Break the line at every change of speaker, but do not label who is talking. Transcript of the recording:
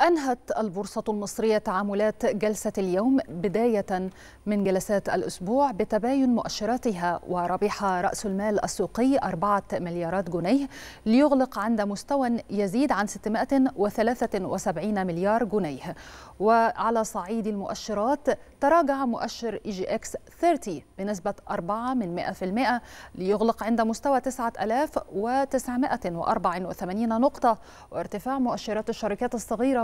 أنهت البورصة المصرية تعاملات جلسة اليوم بداية من جلسات الأسبوع بتباين مؤشراتها وربح رأس المال السوقي 4 مليارات جنيه ليغلق عند مستوى يزيد عن 673 مليار جنيه وعلى صعيد المؤشرات تراجع مؤشر إي جي إكس 30 بنسبة 4 من 100% ليغلق عند مستوى 9984 نقطة وارتفاع مؤشرات الشركات الصغيرة